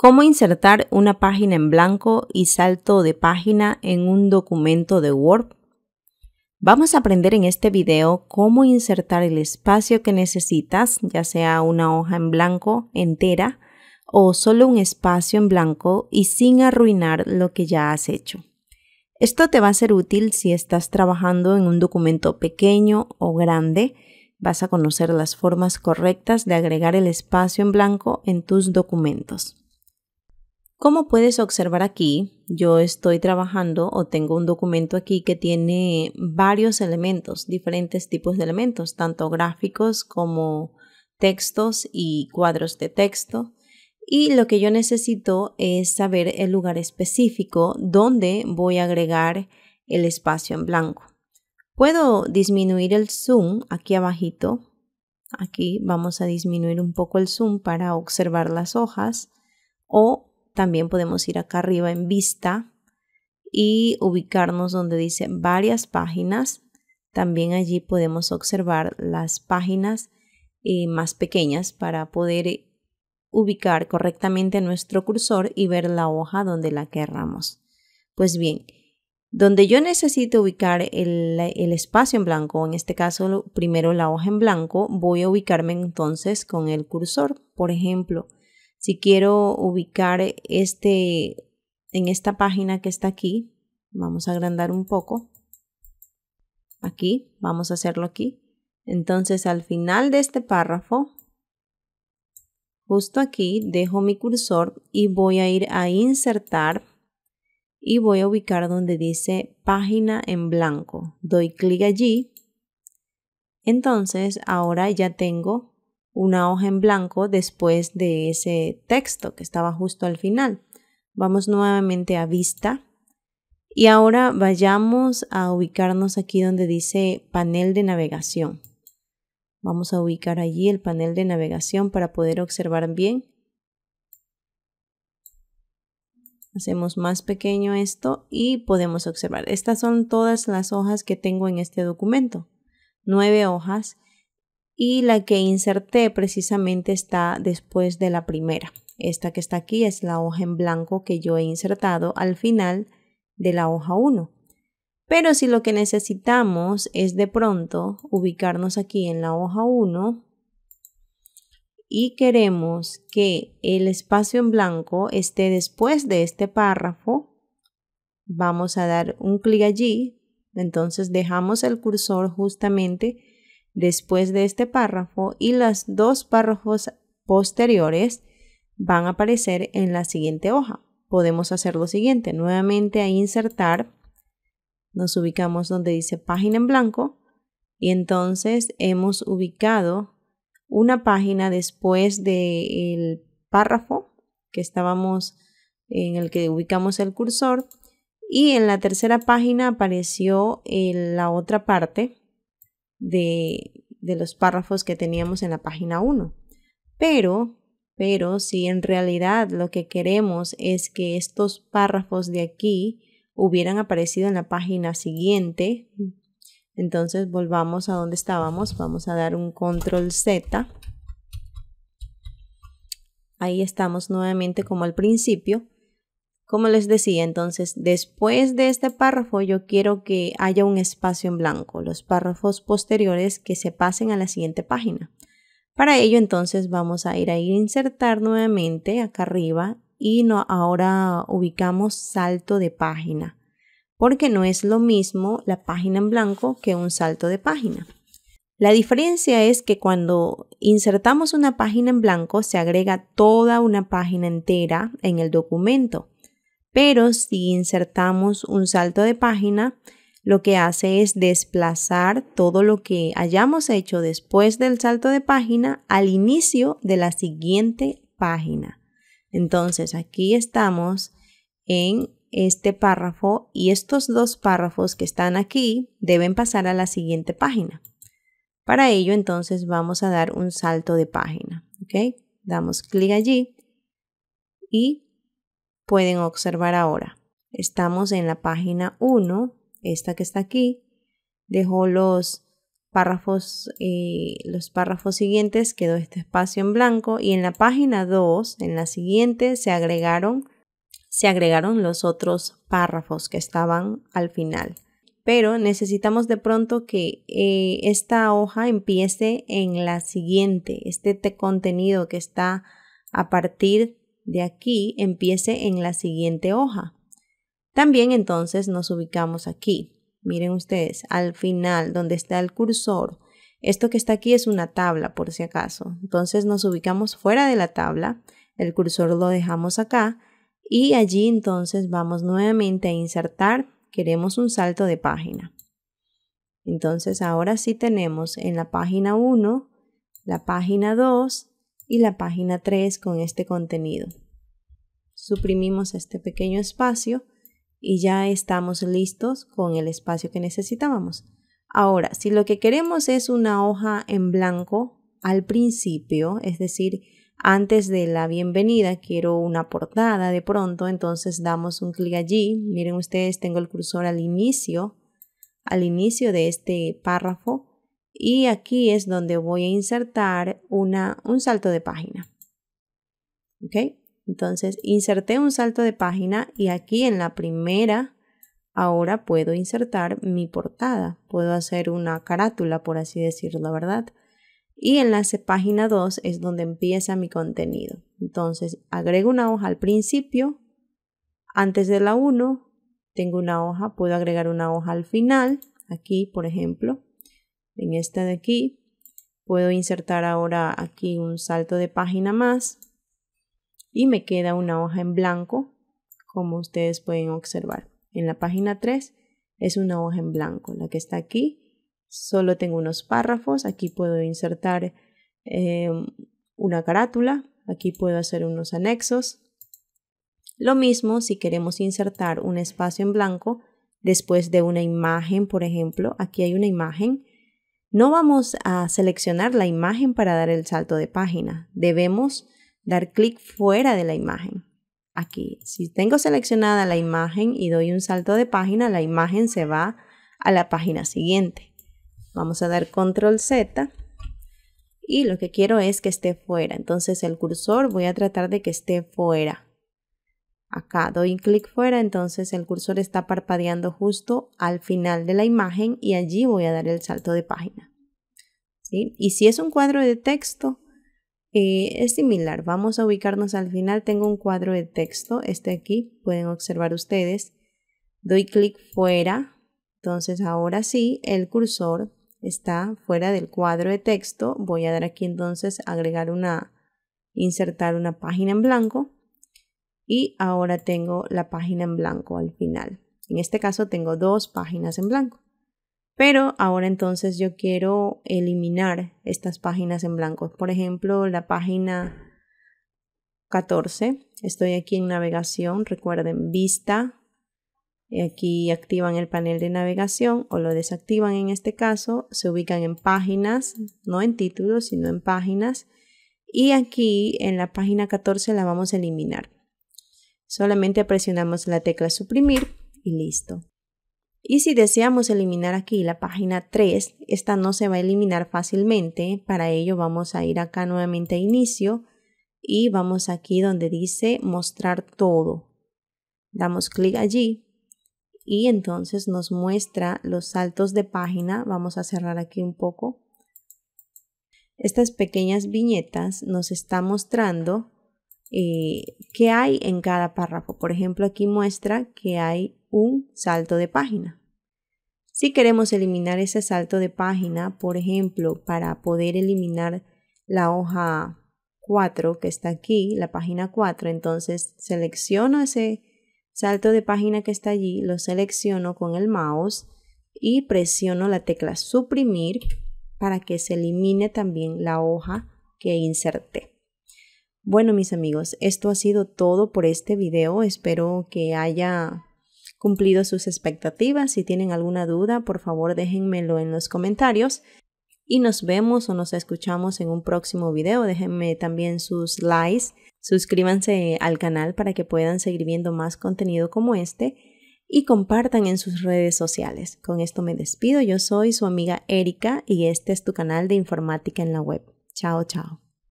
Cómo insertar una página en blanco y salto de página en un documento de Word. Vamos a aprender en este video cómo insertar el espacio que necesitas, ya sea una hoja en blanco entera o solo un espacio en blanco y sin arruinar lo que ya has hecho. Esto te va a ser útil si estás trabajando en un documento pequeño o grande. Vas a conocer las formas correctas de agregar el espacio en blanco en tus documentos. Como puedes observar aquí, yo estoy trabajando o tengo un documento aquí que tiene varios elementos, diferentes tipos de elementos, tanto gráficos como textos y cuadros de texto. Y lo que yo necesito es saber el lugar específico donde voy a agregar el espacio en blanco. Puedo disminuir el zoom aquí abajito. Aquí vamos a disminuir un poco el zoom para observar las hojas o también podemos ir acá arriba en vista y ubicarnos donde dice varias páginas. También allí podemos observar las páginas eh, más pequeñas para poder eh, ubicar correctamente nuestro cursor y ver la hoja donde la querramos. Pues bien, donde yo necesito ubicar el, el, espacio en blanco, en este caso primero la hoja en blanco, voy a ubicarme entonces con el cursor. Por ejemplo, si quiero ubicar este en esta página que está aquí, vamos a agrandar un poco. Aquí, vamos a hacerlo aquí. Entonces al final de este párrafo, justo aquí dejo mi cursor y voy a ir a insertar y voy a ubicar donde dice página en blanco. Doy clic allí. Entonces ahora ya tengo una hoja en blanco después de ese texto que estaba justo al final. Vamos nuevamente a vista y ahora vayamos a ubicarnos aquí donde dice panel de navegación. Vamos a ubicar allí el panel de navegación para poder observar bien. Hacemos más pequeño esto y podemos observar. Estas son todas las hojas que tengo en este documento. Nueve hojas y la que inserté precisamente está después de la primera. Esta que está aquí es la hoja en blanco que yo he insertado al final de la hoja 1. Pero si lo que necesitamos es de pronto ubicarnos aquí en la hoja 1 y queremos que el espacio en blanco esté después de este párrafo, vamos a dar un clic allí, entonces dejamos el cursor justamente después de este párrafo y los dos párrafos posteriores van a aparecer en la siguiente hoja. Podemos hacer lo siguiente, nuevamente a insertar, nos ubicamos donde dice página en blanco y entonces hemos ubicado una página después del el párrafo que estábamos en el que ubicamos el cursor y en la tercera página apareció eh, la otra parte de, de los párrafos que teníamos en la página 1. Pero, pero si en realidad lo que queremos es que estos párrafos de aquí hubieran aparecido en la página siguiente, entonces volvamos a donde estábamos, vamos a dar un control Z. Ahí estamos nuevamente como al principio como les decía, entonces, después de este párrafo yo quiero que haya un espacio en blanco, los párrafos posteriores que se pasen a la siguiente página. Para ello, entonces, vamos a ir a insertar nuevamente acá arriba y no, ahora ubicamos salto de página, porque no es lo mismo la página en blanco que un salto de página. La diferencia es que cuando insertamos una página en blanco se agrega toda una página entera en el documento pero si insertamos un salto de página, lo que hace es desplazar todo lo que hayamos hecho después del salto de página al inicio de la siguiente página. Entonces aquí estamos en este párrafo y estos dos párrafos que están aquí deben pasar a la siguiente página. Para ello entonces vamos a dar un salto de página. ¿ok? Damos clic allí y pueden observar ahora. Estamos en la página 1, esta que está aquí. dejó los párrafos, eh, los párrafos siguientes, quedó este espacio en blanco y en la página 2, en la siguiente, se agregaron, se agregaron los otros párrafos que estaban al final pero necesitamos de pronto que eh, esta hoja empiece en la siguiente, este contenido que está a partir de aquí empiece en la siguiente hoja. También entonces nos ubicamos aquí. Miren ustedes, al final, donde está el cursor. Esto que está aquí es una tabla, por si acaso. Entonces nos ubicamos fuera de la tabla, el cursor lo dejamos acá y allí entonces vamos nuevamente a insertar. Queremos un salto de página. Entonces ahora sí tenemos en la página 1, la página 2 y la página 3 con este contenido. Suprimimos este pequeño espacio y ya estamos listos con el espacio que necesitábamos. Ahora, si lo que queremos es una hoja en blanco al principio, es decir, antes de la bienvenida, quiero una portada de pronto, entonces damos un clic allí. Miren ustedes, tengo el cursor al inicio, al inicio de este párrafo y aquí es donde voy a insertar una, un salto de página. ¿Ok? Entonces inserté un salto de página y aquí en la primera ahora puedo insertar mi portada. Puedo hacer una carátula, por así decirlo, ¿verdad? Y en la página 2 es donde empieza mi contenido. Entonces agrego una hoja al principio, antes de la 1 tengo una hoja, puedo agregar una hoja al final, aquí por ejemplo, en esta de aquí. Puedo insertar ahora aquí un salto de página más y me queda una hoja en blanco, como ustedes pueden observar. En la página 3 es una hoja en blanco, la que está aquí. Solo tengo unos párrafos, aquí puedo insertar eh, una carátula, aquí puedo hacer unos anexos. Lo mismo si queremos insertar un espacio en blanco después de una imagen, por ejemplo, aquí hay una imagen no vamos a seleccionar la imagen para dar el salto de página. Debemos dar clic fuera de la imagen. Aquí, si tengo seleccionada la imagen y doy un salto de página, la imagen se va a la página siguiente. Vamos a dar control Z y lo que quiero es que esté fuera. Entonces el cursor voy a tratar de que esté fuera. Acá doy clic fuera, entonces el cursor está parpadeando justo al final de la imagen y allí voy a dar el salto de página. Y si es un cuadro de texto, eh, es similar. Vamos a ubicarnos al final. Tengo un cuadro de texto, este aquí, pueden observar ustedes. Doy clic fuera, entonces ahora sí, el cursor está fuera del cuadro de texto. Voy a dar aquí entonces agregar una, insertar una página en blanco y ahora tengo la página en blanco al final. En este caso tengo dos páginas en blanco. Pero ahora entonces yo quiero eliminar estas páginas en blanco. Por ejemplo, la página 14. Estoy aquí en navegación. Recuerden, vista. Aquí activan el panel de navegación o lo desactivan en este caso. Se ubican en páginas, no en títulos, sino en páginas. Y aquí en la página 14 la vamos a eliminar. Solamente presionamos la tecla suprimir y listo. Y si deseamos eliminar aquí la página 3, esta no se va a eliminar fácilmente. Para ello vamos a ir acá nuevamente a inicio y vamos aquí donde dice mostrar todo. Damos clic allí y entonces nos muestra los saltos de página. Vamos a cerrar aquí un poco. Estas pequeñas viñetas nos está mostrando eh, qué hay en cada párrafo. Por ejemplo, aquí muestra que hay un salto de página. Si queremos eliminar ese salto de página, por ejemplo, para poder eliminar la hoja 4 que está aquí, la página 4, entonces selecciono ese salto de página que está allí, lo selecciono con el mouse y presiono la tecla suprimir para que se elimine también la hoja que inserté. Bueno, mis amigos, esto ha sido todo por este video. Espero que haya cumplido sus expectativas. Si tienen alguna duda, por favor déjenmelo en los comentarios. Y nos vemos o nos escuchamos en un próximo video. Déjenme también sus likes. Suscríbanse al canal para que puedan seguir viendo más contenido como este y compartan en sus redes sociales. Con esto me despido. Yo soy su amiga Erika y este es tu canal de informática en la web. Chao, chao.